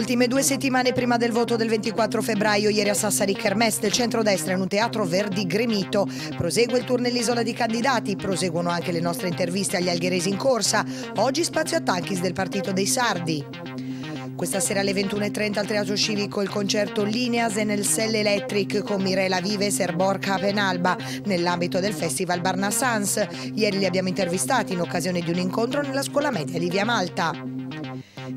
Ultime due settimane prima del voto del 24 febbraio, ieri a Sassari Kermesse del centrodestra in un teatro verdi gremito. Prosegue il tour nell'isola di candidati, proseguono anche le nostre interviste agli algheresi in corsa. Oggi spazio a Tanchis del partito dei Sardi. Questa sera alle 21.30 al Teatro Civico il concerto Lineas e nel Cell Electric con Mirella Vives e Borca Penalba nell'ambito del Festival Barna Sans. Ieri li abbiamo intervistati in occasione di un incontro nella scuola media di Via Malta.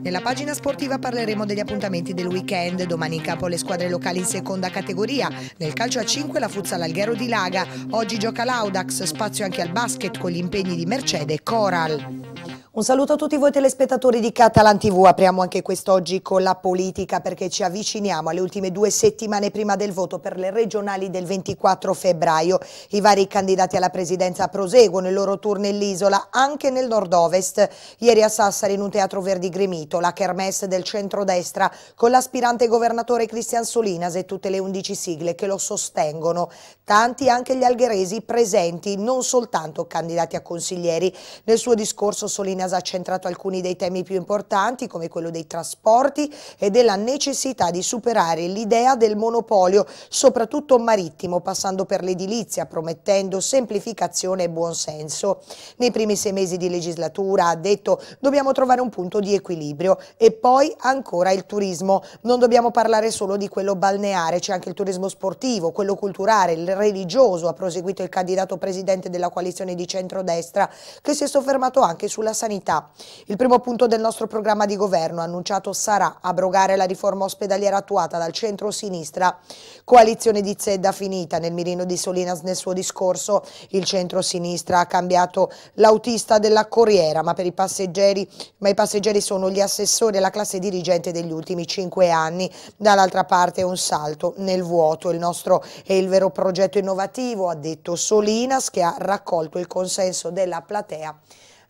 Nella pagina sportiva parleremo degli appuntamenti del weekend, domani in capo le squadre locali in seconda categoria, nel calcio a 5 la Futsal Alghero di Laga, oggi gioca l'Audax, spazio anche al basket con gli impegni di Mercedes e Coral. Un saluto a tutti voi telespettatori di Catalan TV, apriamo anche quest'oggi con la politica perché ci avviciniamo alle ultime due settimane prima del voto per le regionali del 24 febbraio. I vari candidati alla presidenza proseguono il loro tour nell'isola anche nel nord-ovest. Ieri a Sassari in un teatro verdi gremito, la kermesse del centrodestra con l'aspirante governatore Cristian Solinas e tutte le 11 sigle che lo sostengono. Tanti anche gli algheresi presenti, non soltanto candidati a consiglieri. Nel suo discorso Solinas ha centrato alcuni dei temi più importanti come quello dei trasporti e della necessità di superare l'idea del monopolio, soprattutto marittimo, passando per l'edilizia, promettendo semplificazione e buonsenso. Nei primi sei mesi di legislatura ha detto dobbiamo trovare un punto di equilibrio e poi ancora il turismo. Non dobbiamo parlare solo di quello balneare, c'è anche il turismo sportivo, quello culturale, il religioso, ha proseguito il candidato presidente della coalizione di centrodestra che si è soffermato anche sulla sanità sanità. Il primo punto del nostro programma di governo annunciato sarà abrogare la riforma ospedaliera attuata dal centro-sinistra. Coalizione di Zedda finita. Nel mirino di Solinas nel suo discorso il centro-sinistra ha cambiato l'autista della corriera, ma, i passeggeri, ma i passeggeri sono gli assessori e la classe dirigente degli ultimi cinque anni. Dall'altra parte un salto nel vuoto. Il nostro è il vero progetto innovativo, ha detto Solinas, che ha raccolto il consenso della platea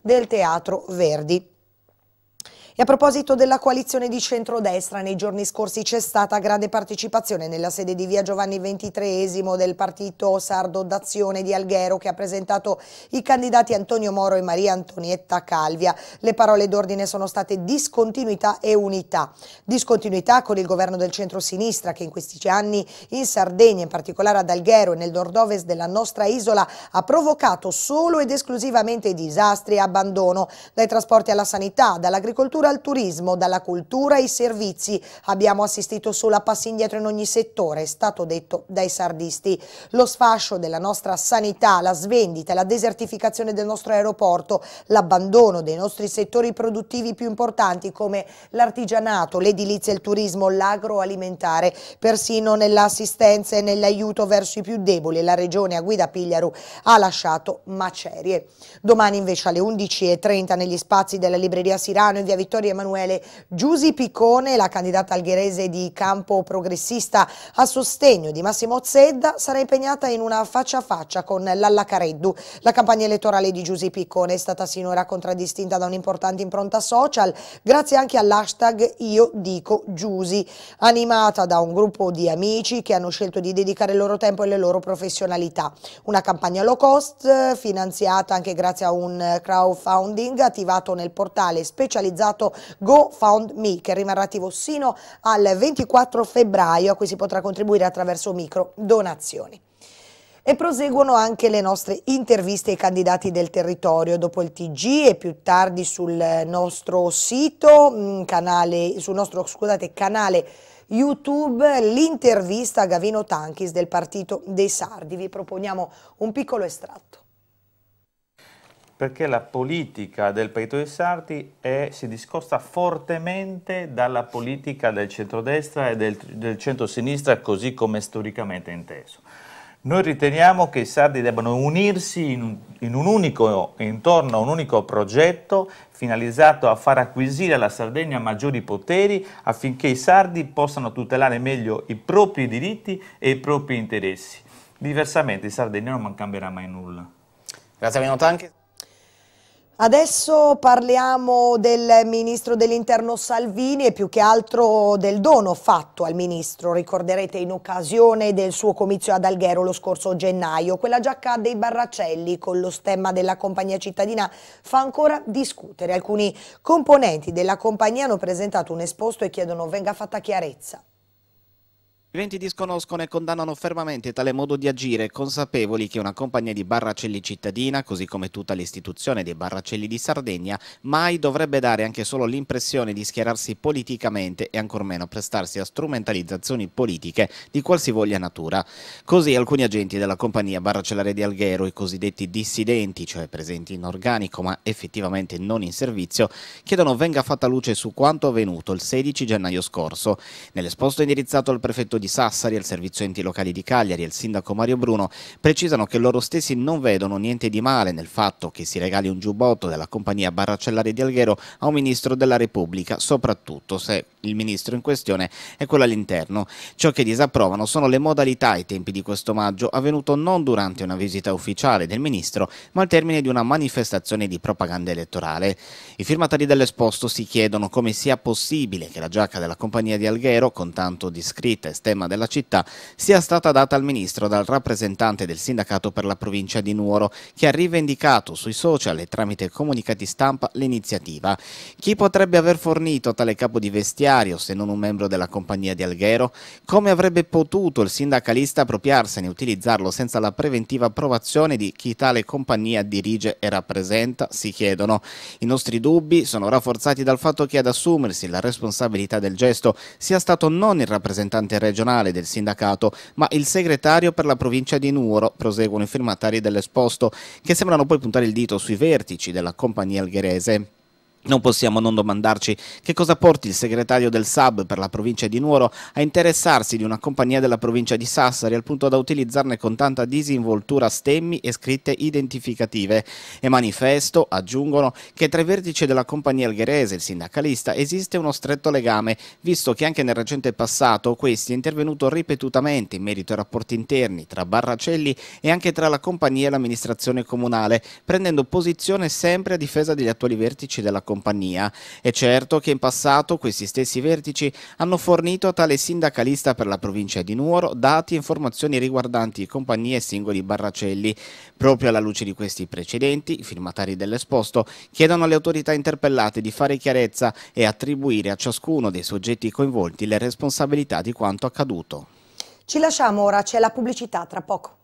del Teatro Verdi. E a proposito della coalizione di centrodestra, nei giorni scorsi c'è stata grande partecipazione nella sede di via Giovanni XXIII del partito Sardo d'Azione di Alghero che ha presentato i candidati Antonio Moro e Maria Antonietta Calvia. Le parole d'ordine sono state discontinuità e unità. Discontinuità con il governo del centro-sinistra che in questi anni in Sardegna, in particolare ad Alghero e nel nord-ovest della nostra isola, ha provocato solo ed esclusivamente disastri e abbandono dai trasporti alla sanità, dall'agricoltura dall'agricoltura al turismo, dalla cultura ai servizi. Abbiamo assistito solo a passi indietro in ogni settore, è stato detto dai sardisti. Lo sfascio della nostra sanità, la svendita, la desertificazione del nostro aeroporto, l'abbandono dei nostri settori produttivi più importanti come l'artigianato, l'edilizia, il turismo, l'agroalimentare, persino nell'assistenza e nell'aiuto verso i più deboli. La regione a guida Pigliaru ha lasciato macerie. Domani invece alle 11.30 negli spazi della libreria Sirano in via Vittorio Vittorio Emanuele Giusi Piccone, la candidata algherese di campo progressista a sostegno di Massimo Zedda, sarà impegnata in una faccia a faccia con Lalla Careddu. La campagna elettorale di Giusi Piccone è stata sinora contraddistinta da un'importante impronta social, grazie anche all'hashtag Io dico Giusi, animata da un gruppo di amici che hanno scelto di dedicare il loro tempo e le loro professionalità. Una campagna low cost, finanziata anche grazie a un crowdfunding attivato nel portale specializzato contratto GoFundMe che rimarrà attivo sino al 24 febbraio a cui si potrà contribuire attraverso micro donazioni. E proseguono anche le nostre interviste ai candidati del territorio dopo il TG e più tardi sul nostro sito, mm, canale, sul nostro scusate, canale YouTube, l'intervista a Gavino Tanchis del Partito dei Sardi. Vi proponiamo un piccolo estratto perché la politica del Paese Sarti è, si discosta fortemente dalla politica del centrodestra e del, del centrosinistra così come storicamente inteso. Noi riteniamo che i sardi debbano unirsi in, in un unico, intorno a un unico progetto finalizzato a far acquisire alla Sardegna maggiori poteri affinché i sardi possano tutelare meglio i propri diritti e i propri interessi. Diversamente in Sardegna non cambierà mai nulla. Grazie a Minotanchi. Adesso parliamo del ministro dell'interno Salvini e più che altro del dono fatto al ministro, ricorderete in occasione del suo comizio ad Alghero lo scorso gennaio. Quella giacca dei Barracelli con lo stemma della compagnia cittadina fa ancora discutere. Alcuni componenti della compagnia hanno presentato un esposto e chiedono venga fatta chiarezza. I Venti disconoscono e condannano fermamente tale modo di agire, consapevoli che una compagnia di Barracelli cittadina, così come tutta l'istituzione dei Barracelli di Sardegna, mai dovrebbe dare anche solo l'impressione di schierarsi politicamente e ancor meno prestarsi a strumentalizzazioni politiche di qualsivoglia natura. Così alcuni agenti della compagnia Barracellare di Alghero, i cosiddetti dissidenti, cioè presenti in organico ma effettivamente non in servizio, chiedono venga fatta luce su quanto avvenuto il 16 gennaio scorso. Nell'esposto indirizzato al prefetto di di Sassari, al servizio enti locali di Cagliari e al sindaco Mario Bruno precisano che loro stessi non vedono niente di male nel fatto che si regali un giubbotto della compagnia Barracellare di Alghero a un ministro della Repubblica, soprattutto se il ministro in questione è quello all'interno. Ciò che disapprovano sono le modalità e i tempi di questo omaggio avvenuto non durante una visita ufficiale del ministro, ma al termine di una manifestazione di propaganda elettorale. I firmatari dell'esposto si chiedono come sia possibile che la giacca della compagnia di Alghero, con tanto di scritta esterna, sistema della città sia stata data al Ministro dal rappresentante del sindacato per la provincia di Nuoro, che ha rivendicato sui social e tramite comunicati stampa l'iniziativa. Chi potrebbe aver fornito tale capo di vestiario se non un membro della compagnia di Alghero? Come avrebbe potuto il sindacalista appropriarsene e utilizzarlo senza la preventiva approvazione di chi tale compagnia dirige e rappresenta? Si chiedono. I nostri dubbi sono rafforzati dal fatto che ad assumersi la responsabilità del gesto sia stato non il rappresentante regionale regionale del sindacato, ma il segretario per la provincia di Nuoro, proseguono i firmatari dell'esposto, che sembrano poi puntare il dito sui vertici della compagnia algherese. Non possiamo non domandarci che cosa porti il segretario del SAB per la provincia di Nuoro a interessarsi di una compagnia della provincia di Sassari al punto da utilizzarne con tanta disinvoltura stemmi e scritte identificative. E manifesto aggiungono che tra i vertici della compagnia algherese e il sindacalista esiste uno stretto legame, visto che anche nel recente passato questi è intervenuto ripetutamente in merito ai rapporti interni tra Barracelli e anche tra la compagnia e l'amministrazione comunale, prendendo posizione sempre a difesa degli attuali vertici della compagnia compagnia. È certo che in passato questi stessi vertici hanno fornito a tale sindacalista per la provincia di Nuoro dati e informazioni riguardanti compagnie e singoli barracelli. Proprio alla luce di questi precedenti, i firmatari dell'esposto chiedono alle autorità interpellate di fare chiarezza e attribuire a ciascuno dei soggetti coinvolti le responsabilità di quanto accaduto. Ci lasciamo ora, c'è la pubblicità tra poco.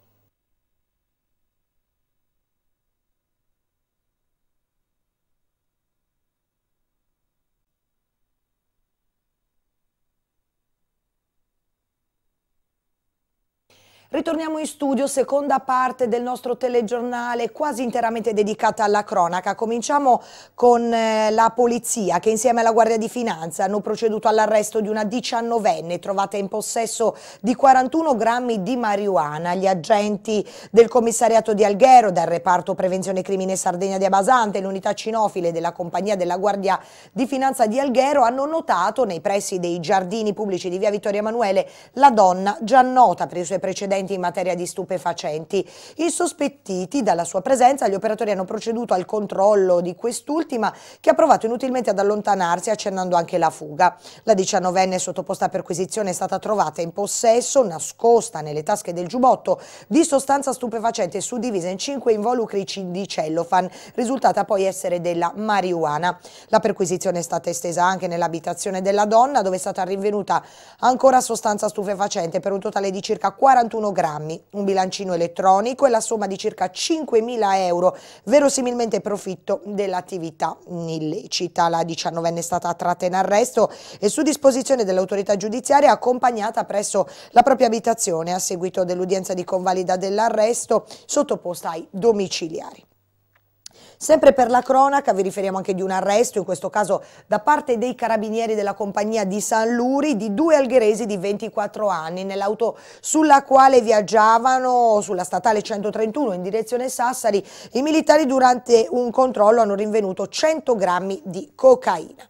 Ritorniamo in studio, seconda parte del nostro telegiornale quasi interamente dedicata alla cronaca. Cominciamo con eh, la polizia che insieme alla Guardia di Finanza hanno proceduto all'arresto di una diciannovenne trovata in possesso di 41 grammi di marijuana. Gli agenti del commissariato di Alghero, del reparto prevenzione crimine Sardegna di Abasante, l'unità cinofile della compagnia della Guardia di Finanza di Alghero hanno notato nei pressi dei giardini pubblici di via Vittorio Emanuele la donna già nota per i suoi precedenti precedenti in materia di stupefacenti. Insospettiti dalla sua presenza, gli operatori hanno proceduto al controllo di quest'ultima che ha provato inutilmente ad allontanarsi accennando anche la fuga. La diciannovenne sottoposta a perquisizione è stata trovata in possesso, nascosta nelle tasche del giubbotto, di sostanza stupefacente suddivisa in cinque involucri di cellofan, risultata poi essere della marijuana. La perquisizione è stata estesa anche nell'abitazione della donna dove è stata rinvenuta ancora sostanza stupefacente per un totale di circa 41 monogrammi, un bilancino elettronico e la somma di circa 5.000 euro, verosimilmente profitto dell'attività illecita. La 19enne è stata tratta in arresto e su disposizione dell'autorità giudiziaria accompagnata presso la propria abitazione a seguito dell'udienza di convalida dell'arresto sottoposta ai domiciliari. Sempre per la cronaca vi riferiamo anche di un arresto, in questo caso da parte dei carabinieri della compagnia di San Luri, di due algheresi di 24 anni nell'auto sulla quale viaggiavano sulla statale 131 in direzione Sassari. I militari durante un controllo hanno rinvenuto 100 grammi di cocaina.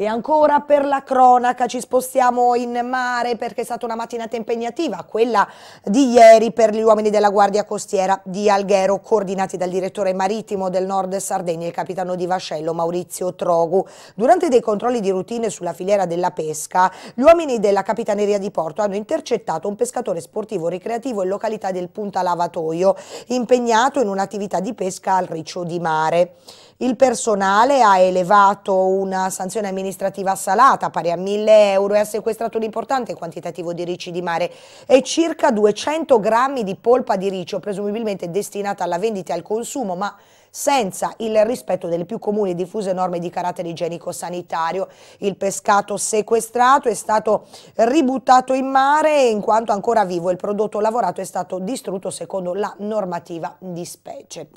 E ancora per la cronaca ci spostiamo in mare perché è stata una mattinata impegnativa, quella di ieri per gli uomini della Guardia Costiera di Alghero, coordinati dal direttore marittimo del Nord Sardegna, il capitano di vascello Maurizio Trogu. Durante dei controlli di routine sulla filiera della pesca, gli uomini della Capitaneria di Porto hanno intercettato un pescatore sportivo ricreativo in località del Punta Lavatoio, impegnato in un'attività di pesca al riccio di mare. Il personale ha elevato una sanzione amministrativa salata pari a 1000 euro e ha sequestrato un importante quantitativo di ricci di mare e circa 200 grammi di polpa di riccio, presumibilmente destinata alla vendita e al consumo, ma senza il rispetto delle più comuni e diffuse norme di carattere igienico-sanitario. Il pescato sequestrato è stato ributtato in mare in quanto ancora vivo il prodotto lavorato è stato distrutto secondo la normativa di specie.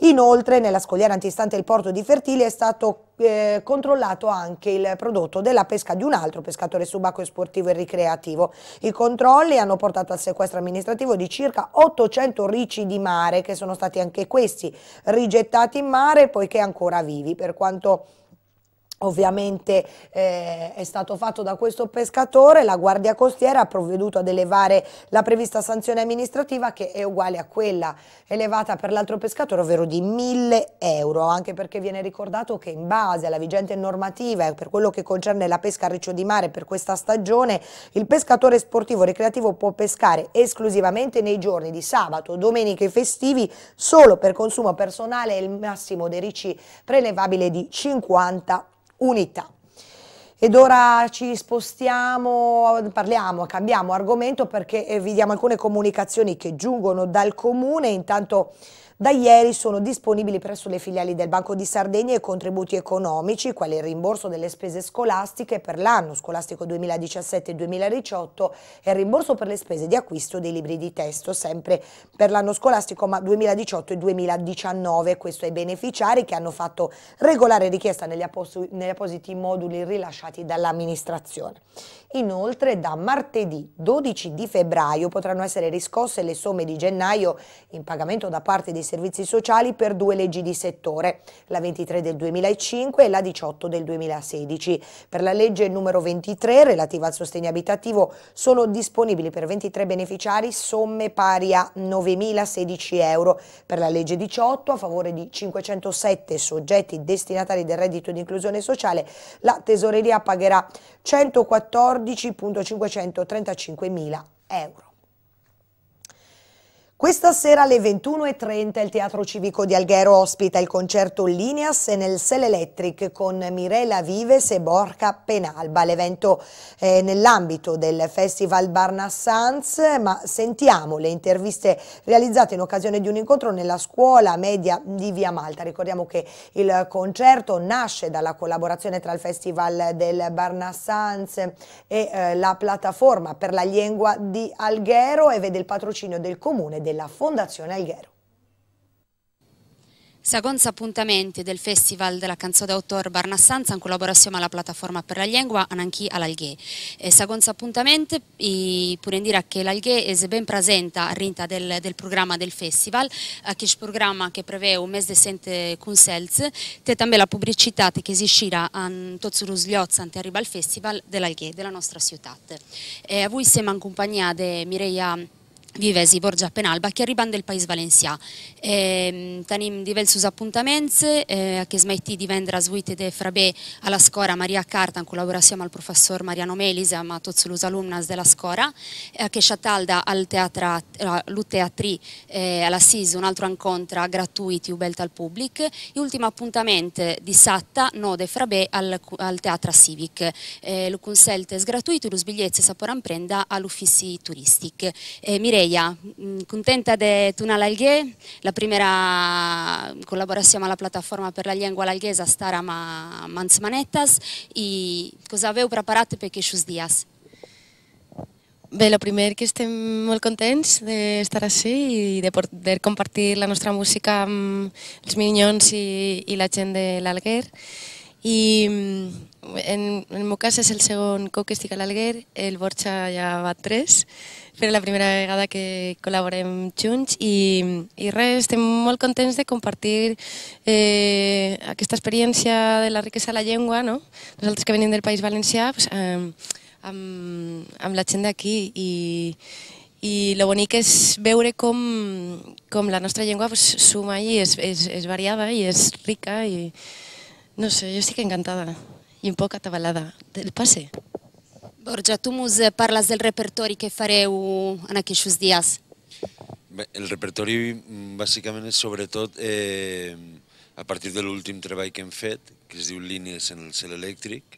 Inoltre nella scogliera antistante il porto di Fertili è stato eh, controllato anche il prodotto della pesca di un altro pescatore subacqueo sportivo e ricreativo. I controlli hanno portato al sequestro amministrativo di circa 800 ricci di mare che sono stati anche questi rigenerati gettati in mare poiché ancora vivi, per quanto Ovviamente eh, è stato fatto da questo pescatore, la Guardia Costiera ha provveduto ad elevare la prevista sanzione amministrativa che è uguale a quella elevata per l'altro pescatore, ovvero di 1000 euro, anche perché viene ricordato che in base alla vigente normativa per quello che concerne la pesca a riccio di mare per questa stagione, il pescatore sportivo ricreativo può pescare esclusivamente nei giorni di sabato, domenica e festivi solo per consumo personale e il massimo dei ricci prelevabile di 50 euro unità. Ed ora ci spostiamo, parliamo, cambiamo argomento perché eh, vi diamo alcune comunicazioni che giungono dal comune, intanto da ieri sono disponibili presso le filiali del Banco di Sardegna i contributi economici, quali il rimborso delle spese scolastiche per l'anno scolastico 2017-2018 e il rimborso per le spese di acquisto dei libri di testo, sempre per l'anno scolastico 2018 2019. Questo ai beneficiari che hanno fatto regolare richiesta negli, appos negli appositi moduli rilasciati dall'amministrazione. Inoltre da martedì 12 di febbraio potranno essere riscosse le somme di gennaio in pagamento da parte dei dei servizi sociali per due leggi di settore, la 23 del 2005 e la 18 del 2016. Per la legge numero 23 relativa al sostegno abitativo sono disponibili per 23 beneficiari somme pari a 9.016 euro. Per la legge 18 a favore di 507 soggetti destinatari del reddito di inclusione sociale la tesoreria pagherà 114.535.000 euro. Questa sera alle 21.30 il Teatro Civico di Alghero ospita il concerto Lineas nel Sel Electric con Mirella Vives e Borca Penalba. L'evento è eh, nell'ambito del Festival Barnassans, ma sentiamo le interviste realizzate in occasione di un incontro nella scuola media di Via Malta. Ricordiamo che il concerto nasce dalla collaborazione tra il Festival del Barnassans e eh, la piattaforma per la lingua di Alghero e vede il patrocinio del Comune del della Fondazione Alghero. Secondo appuntamenti del Festival della Canzone d'autor Barnassanza in collaborazione alla piattaforma per la lingua Ananchi all'Alghè. Eh, Sagonza appuntamenti, pure in dire che l'Alghe è ben presente all'interno del, del, programma del festival, a chi programma che prevede un mese di sente consels, e anche la pubblicità che si scira a Tozzuru Sliozza ante arriva al festival dell'Alghe, della nostra città. E eh, a voi siamo in compagnia di Mireia Vivesi Borgia Penalba che arriva nel Paese Valencià. Ehm, eh, tenim diversi appuntamenti che smetti di vendere a suite de Frabè alla scuola Maria Carta in collaborazione al professor Mariano Melise ma tutti gli alumni della scuola eh, che sciatalda al teatro l'Uteatri eh, alla SIS un altro incontro gratuito e belta al pubblico e ultimo appuntamento di Satta no de Frabè al, al teatro Civic. Eh, lo conselto è gratuito, lo sbiglietto saporan prenda all'ufficio turistico. Eh, Mire Mireia, mm, contenta de tornar a l'Alguer, la primera collaboració amb la Plataforma per la Llengua a és estar amb Mans Manetes i cosa veu preparat per aquests dies? Bé, el primer que estem molt contents d'estar així i de poder compartir la nostra música amb els minyons i, i la gent de l'Alguer. I mm, en, en el meu cas és el segon cop que estic a l'Alguer, el Borja ja va tres, però la primera vegada que col·laborem junts i, i res, estem molt contents de compartir eh, aquesta experiència de la riquesa de la llengua, no? Nosaltres que venim del País Valencià, pues, eh, amb, amb la gent d'aquí i, i el bonic és veure com, com la nostra llengua pues, suma i és, és, és variada i és rica i, no sé, jo estic encantada i un poc atabalada del passe. Borja, tu mos parles del repertori que fareu en aquests dies. Bé, el repertori mm, bàsicament és sobretot eh, a partir de l'últim treball que hem fet, que es diu Línies en el cel elèctric,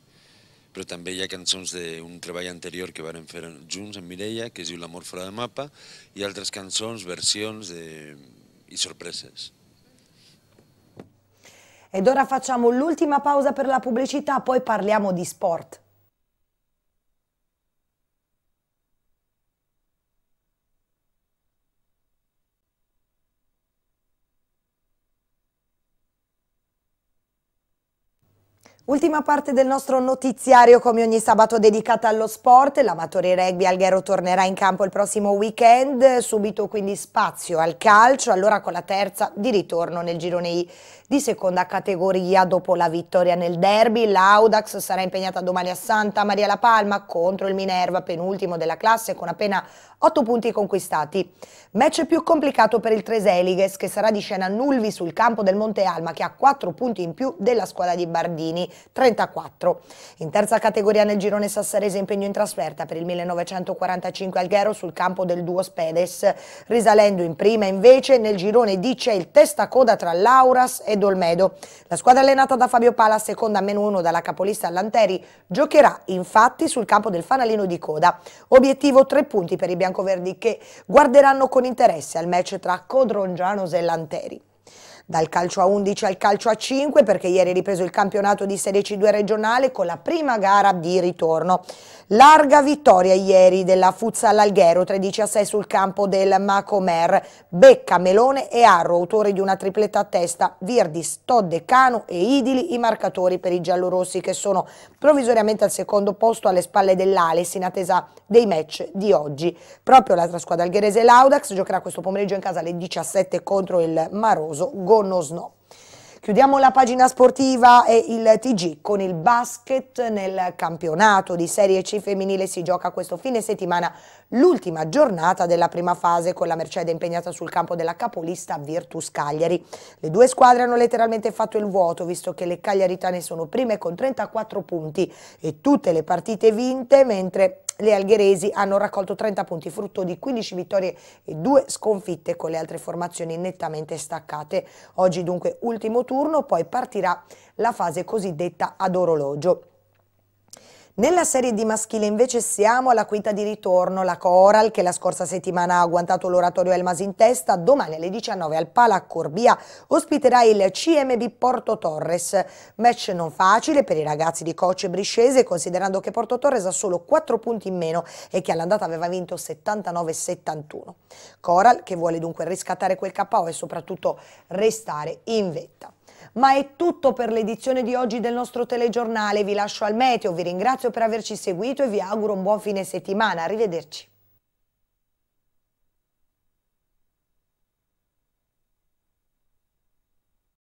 però també hi ha cançons d'un treball anterior que vam fer junts amb Mireia, que es diu L'amor fora de mapa, i altres cançons, versions de... i sorpreses. Ed ora facciamo l'ultima pausa per la pubblicità, poi parliamo di sport. Ultima parte del nostro notiziario come ogni sabato dedicata allo sport, l'amatore Rugby Alghero tornerà in campo il prossimo weekend, subito quindi spazio al calcio, allora con la terza di ritorno nel girone I di seconda categoria dopo la vittoria nel derby, l'Audax sarà impegnata domani a Santa Maria La Palma contro il Minerva, penultimo della classe con appena 8 punti conquistati. Match più complicato per il Treseliges che sarà di scena Nulvi sul campo del Monte Alma che ha 4 punti in più della squadra di Bardini. 34. In terza categoria nel girone sassarese impegno in trasferta per il 1945 Alghero sul campo del duo Spedes, risalendo in prima invece nel girone D c'è il testacoda tra Lauras ed Olmedo. La squadra allenata da Fabio Pala, seconda meno 1 dalla capolista Lanteri, giocherà infatti sul campo del fanalino di coda. Obiettivo tre punti per i biancoverdi che guarderanno con interesse al match tra Codrongianos e Lanteri dal calcio a 11 al calcio a 5 perché ieri è ripreso il campionato di Serie C2 regionale con la prima gara di ritorno. Larga vittoria ieri della Futsal Alghero 13 a 6 sul campo del Macomer, Becca, Melone e Arro, autori di una tripletta a testa, Virdis, Cano e Idili i marcatori per i giallorossi che sono provvisoriamente al secondo posto alle spalle dell'Ales in attesa dei match di oggi. Proprio l'altra squadra algherese Laudax giocherà questo pomeriggio in casa alle 17 contro il Maroso Gold. Gonno Snow. Chiudiamo la pagina sportiva e il TG con il basket nel campionato di Serie C femminile si gioca questo fine settimana l'ultima giornata della prima fase con la Mercedes impegnata sul campo della capolista Virtus Cagliari. Le due squadre hanno letteralmente fatto il vuoto visto che le cagliaritane sono prime con 34 punti e tutte le partite vinte mentre le algheresi hanno raccolto 30 punti, frutto di 15 vittorie e 2 sconfitte con le altre formazioni nettamente staccate. Oggi dunque ultimo turno, poi partirà la fase cosiddetta ad orologio. Nella serie di maschile invece siamo alla quinta di ritorno, la Coral che la scorsa settimana ha agguantato l'oratorio Elmas in testa, domani alle 19 al Pala Corbia ospiterà il CMB Porto Torres, match non facile per i ragazzi di coach briscese considerando che Porto Torres ha solo 4 punti in meno e che all'andata aveva vinto 79-71. Coral che vuole dunque riscattare quel KO e soprattutto restare in vetta. Ma è tutto per l'edizione di oggi del nostro telegiornale. Vi lascio al meteo, vi ringrazio per averci seguito e vi auguro un buon fine settimana. Arrivederci.